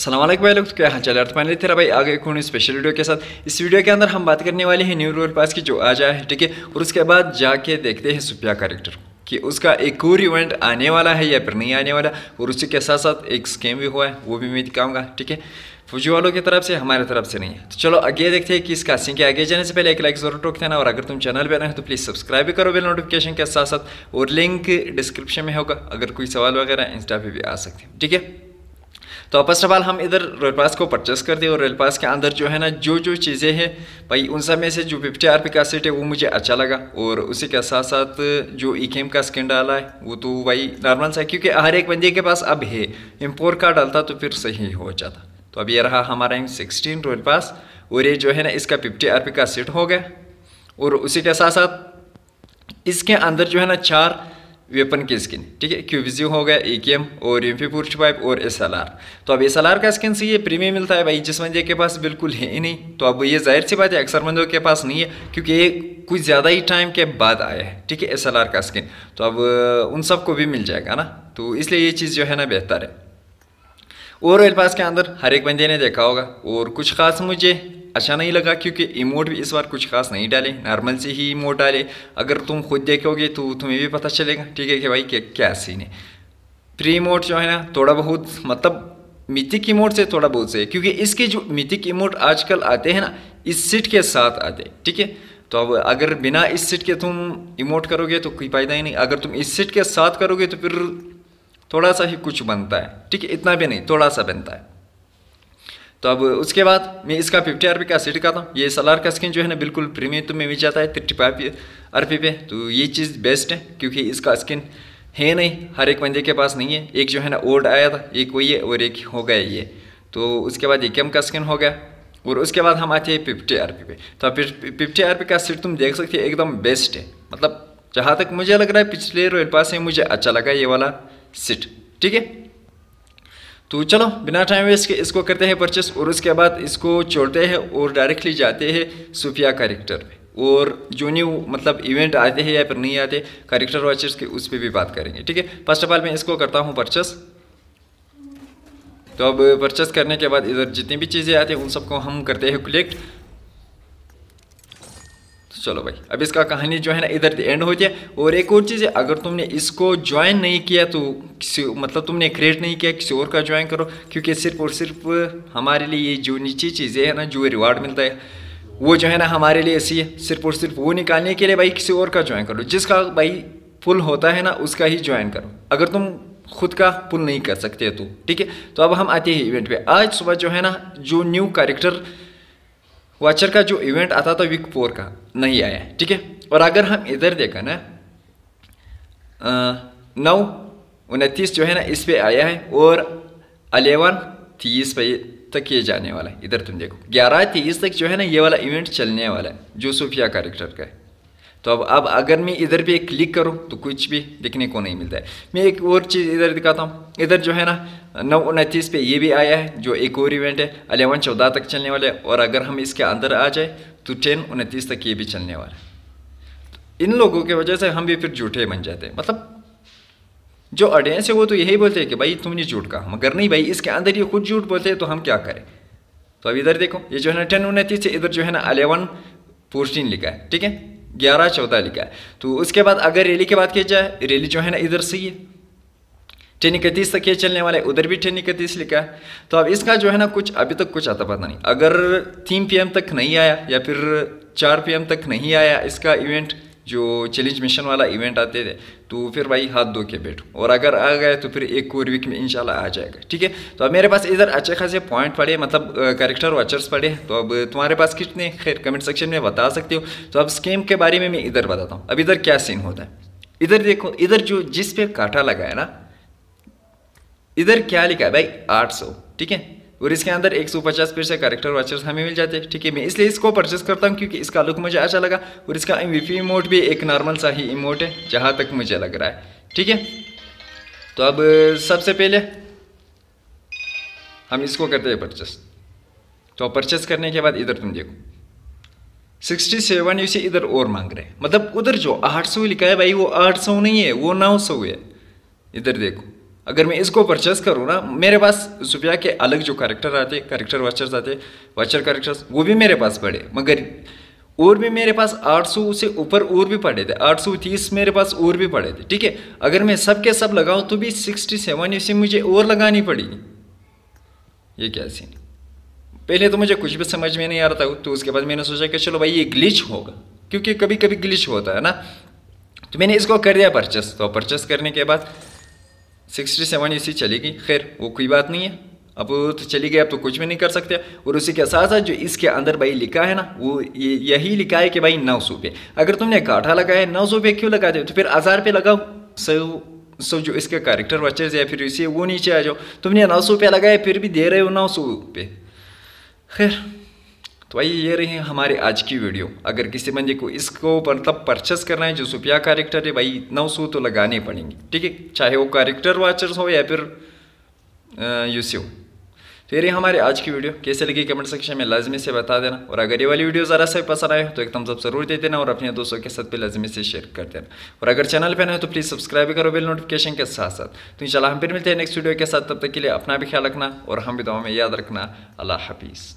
सलाम भाई लोग तो क्या हाल चाल अर्थ मैंने तेरा भाई आगे कौन स्पेशल वीडियो के साथ इस वीडियो के अंदर हम बात करने वाले हैं न्यू रोल पास की जो आ जाए ठीक है और उसके बाद जाके देखते हैं सुप्या कैरेक्टर कि उसका एक और इवेंट आने वाला है या फिर नहीं आने वाला और उसी के साथ साथ एक स्कैम भी हुआ है वो भी मैं दिखाऊंगा ठीक है फौजी वालों की तरफ से हमारे तरफ से नहीं है तो चलो आगे देखते हैं कि इसका सिंह के आगे जाने से पहले एक लाइक जरूर टोक देना और अगर तुम चैनल पर आए हो तो प्लीज़ सब्सक्राइब भी करो बेल नोटिफिकेशन के साथ साथ और लिंक डिस्क्रिप्शन में होगा अगर कोई सवाल वगैरह इंस्टा पर भी आ सकते हैं ठीक है तो फर्स्ट ऑफ ऑल हम इधर रेल पास को परचेस कर दिए और रेल पास के अंदर जो है ना जो जो चीज़ें हैं भाई उन सब में से जो फिफ्टी आर का सेट है वो मुझे अच्छा लगा और उसी के साथ साथ जो ई का स्किन डाला है वो तो भाई नॉर्मल सा क्योंकि हर एक बंदे के पास अब है इम्पोर का डालता तो फिर सही हो जाता तो अब ये रहा हमारा एम सिक्सटीन रॉयल पास और ये जो है ना इसका फिफ्टी आर का सेट हो गया और उसी के साथ साथ इसके अंदर जो है ना चार वेपन की स्किन ठीक है क्यूविज्यू हो गया ए के e एम और एम पी पाइप और एस एल आर तो अब एस एल आर का स्किन से ये प्रीमियम मिलता है भाई जिस बंदे के पास बिल्कुल है ही नहीं तो अब ये जाहिर सी बात है अक्सर बंदों के पास नहीं है क्योंकि ये कुछ ज़्यादा ही टाइम के बाद आया है ठीक है एस एल आर का स्किन तो अब उन सबको भी मिल जाएगा ना तो इसलिए ये चीज़ जो है ना बेहतर है और एल पास के अंदर हर एक बंदे ने देखा होगा और कुछ खास मुझे अच्छा नहीं लगा क्योंकि इमोट भी इस बार कुछ खास नहीं डाले नॉर्मल से ही इमोट डाले अगर तुम खुद देखोगे तो तुम्हें भी पता चलेगा ठीक है कि भाई क्या क्या सीन है प्री इमोट जो है ना थोड़ा बहुत मतलब मिथिक इमोट से थोड़ा बहुत से क्योंकि इसके जो मिथिक इमोट आजकल आते हैं ना इस सीट के साथ आते ठीक है तो अब अगर बिना इस सीट के तुम इमोट करोगे तो कोई फ़ायदा ही नहीं अगर तुम इस सीट के साथ करोगे तो फिर थोड़ा सा ही कुछ बनता है ठीक है इतना भी नहीं थोड़ा सा बनता है तो अब उसके बाद मैं इसका फिफ्टी आर पी का सेट करता हूँ ये सलार का स्किन जो है ना बिल्कुल प्रीमियम तो में मिल जाता है थर्टी फाइव आर पी पे तो ये चीज़ बेस्ट है क्योंकि इसका स्किन है नहीं हर एक बंदे के पास नहीं है एक जो है ना ओल्ड आया था एक वही है और एक हो गया ये तो उसके बाद एक एम का स्किन हो गया और उसके बाद हम आते हैं फिफ्टी आर पे तो फिफ्टी आर का सीट तुम देख सकते हो एकदम बेस्ट है मतलब जहाँ तक मुझे लग रहा है पिछले रोयल पास में मुझे अच्छा लगा ये वाला सीट ठीक है तो चलो बिना टाइम वेस्ट के इसको करते हैं परचेस और उसके बाद इसको छोड़ते हैं और डायरेक्टली जाते हैं सूफिया कैरेक्टर पे और जो न्यू मतलब इवेंट आते हैं या फिर नहीं आते कैरेक्टर वॉचर्स के उस पर भी बात करेंगे ठीक है फर्स्ट ऑफ ऑल मैं इसको करता हूँ परचेस तो अब परचेस करने के बाद इधर जितनी भी चीज़ें आती हैं उन सबको हम करते हैं कलेक्ट चलो भाई अब इसका कहानी जो है ना इधर एंड हो जाए और एक और चीज़ है अगर तुमने इसको ज्वाइन नहीं किया तो किसी मतलब तुमने क्रिएट नहीं किया किसी और का ज्वाइन करो क्योंकि सिर्फ और सिर्फ हमारे लिए ये जो नीचे चीज़ें हैं ना जो रिवार्ड मिलता है वो जो है ना हमारे लिए ऐसी है सिर्फ और सिर्फ वो निकालने के लिए भाई किसी और का ज्वाइन करो जिसका भाई फुल होता है ना उसका ही ज्वाइन करो अगर तुम खुद का पुल नहीं कर सकते तो ठीक है तो अब हम आते हैं इवेंट पे आज सुबह जो है ना जो न्यू कैरेक्टर वाचर का जो इवेंट आता था वीक फोर का नहीं आया ठीक है और अगर हम इधर देखा ना नौ उनतीस जो है ना इस पे आया है और अलेवन तीस पे तक ये जाने वाला है इधर तुम देखो ग्यारह तीस तक जो है ना ये वाला इवेंट चलने वाला है जो सूफिया कैरेक्टर का है तो अब अब अगर मैं इधर भी क्लिक करूँ तो कुछ भी दिखने को नहीं मिलता है मैं एक और चीज़ इधर दिखाता हूँ इधर जो है ना नौ उनतीस पे ये भी आया है जो एक और इवेंट है अलेवन चौदह तक चलने वाले और अगर हम इसके अंदर आ जाए तो टेन उनतीस तक ये भी चलने वाला है इन लोगों की वजह से हम भी फिर झूठे बन जाते हैं मतलब जो ऑडियंस है वो तो यही बोलते हैं कि भाई तुमने झूठ कहा मगर नहीं भाई इसके अंदर ये खुद झूठ बोलते हैं तो हम क्या करें तो अब इधर देखो ये जो है ना टेन उनतीस से इधर जो है ना अलेवन फोर्टीन लिखा है ठीक है ग्यारह चौदह लिखा है तो उसके बाद अगर रैली की बात की जाए रैली जो है ना इधर से ही ट्रेन इकतीस तक ये चलने वाले उधर भी ट्रेन इकतीस लिखा है तो अब इसका जो है ना कुछ अभी तक कुछ आता पता नहीं अगर तीन पी तक नहीं आया या फिर चार पी तक नहीं आया इसका इवेंट जो चैलेंज मिशन वाला इवेंट आते थे तो फिर भाई हाथ धो के बैठो और अगर आ गए तो फिर एक और वीक में इंशाल्लाह आ जाएगा ठीक है तो अब मेरे पास इधर अच्छे खासे पॉइंट पड़े मतलब करेक्टर वाचर्स पड़े तो अब तुम्हारे पास कितने खैर कमेंट सेक्शन में बता सकते हो तो अब स्कीम के बारे में मैं इधर बताता हूँ अब इधर क्या सीन होता है इधर देखो इधर जो जिस पे काटा लगा है ना इधर क्या लिखा है भाई आठ सौ ठीक है और इसके अंदर 150 फिर से करेक्टर वॉचर्स हमें मिल जाते हैं ठीक है मैं इसलिए इसको परचेस करता हूँ क्योंकि इसका लुक मुझे अच्छा लगा और इसका एम इमोट भी एक नॉर्मल सा ही इमोट है जहाँ तक मुझे लग रहा है ठीक है तो अब सबसे पहले हम इसको करते हैं परचेस तो परचेस करने के बाद इधर तुम देखो सिक्सटी सेवन इसे इधर और मांग रहे हैं मतलब उधर जो आठ सौ लिखा है भाई वो आठ सौ नहीं है वो नौ सौ है इधर देखो अगर मैं इसको परचेस करूँ ना मेरे पास सुफिया के अलग जो करेक्टर आते करेक्टर वाचर्स आते वाचर करेक्टर्स वो भी मेरे पास पड़े मगर और भी मेरे पास 800 से ऊपर और भी पड़े थे 830 मेरे पास और भी पड़े थे ठीक है अगर मैं सब के सब लगाऊं तो भी 67 इसे मुझे और लगानी पड़ेगी ये क्या सीन पहले तो मुझे कुछ भी समझ में नहीं आ रहा था तो उसके बाद मैंने सोचा कि चलो भाई ये ग्लिच होगा क्योंकि कभी कभी ग्लिच होता है ना तो मैंने इसको कर दिया परचेस तो परचेस करने के बाद सिक्सटी सेवन ए चलेगी खैर वो कोई बात नहीं है अब तो चली गई अब तो कुछ भी नहीं कर सकते और उसी के साथ साथ जो इसके अंदर भाई लिखा है ना वो ये यही लिखा है कि भाई नौ सौ रुपये अगर तुमने घाटा लगाया नौ सौ रुपये क्यों लगाते हो तो फिर हज़ार रुपये लगाओ सौ सो जो इसके कैरेक्टर वर्चर्स या फिर इसे वो नीचे आ जाओ तुमने नौ सौ रुपया लगाया फिर भी दे रहे हो नौ सौ रुपये खैर तो आइए ये रही हमारे आज की वीडियो अगर किसी बंदे को इसको मतलब परचेस करना है जो सुपिया कैरेक्टर है भाई नौ सौ तो लगाने पड़ेंगे ठीक है चाहे वो कैरेक्टर वाचर्स हो या फिर यूसी हो तो ये रही हमारी आज की वीडियो कैसे लगी कमेंट सेक्शन में लाजमी से बता देना और अगर ये वाली वीडियो ज़रा से पसंद आए तो एक थम्स अप जरूर दे देना और अपने दोस्तों के साथ भी लाजमी से शेयर कर देना और अगर चैनल पर ना है तो प्लीज़ सब्सक्राइब करो बिल नोटिफिकेशन के साथ साथ तो इन हम फिर मिलते हैं नेक्स्ट वीडियो के साथ तब तक के लिए अपना भी ख्याल रखना और हम भी दवा में याद रखना अल्लाह हाफिज़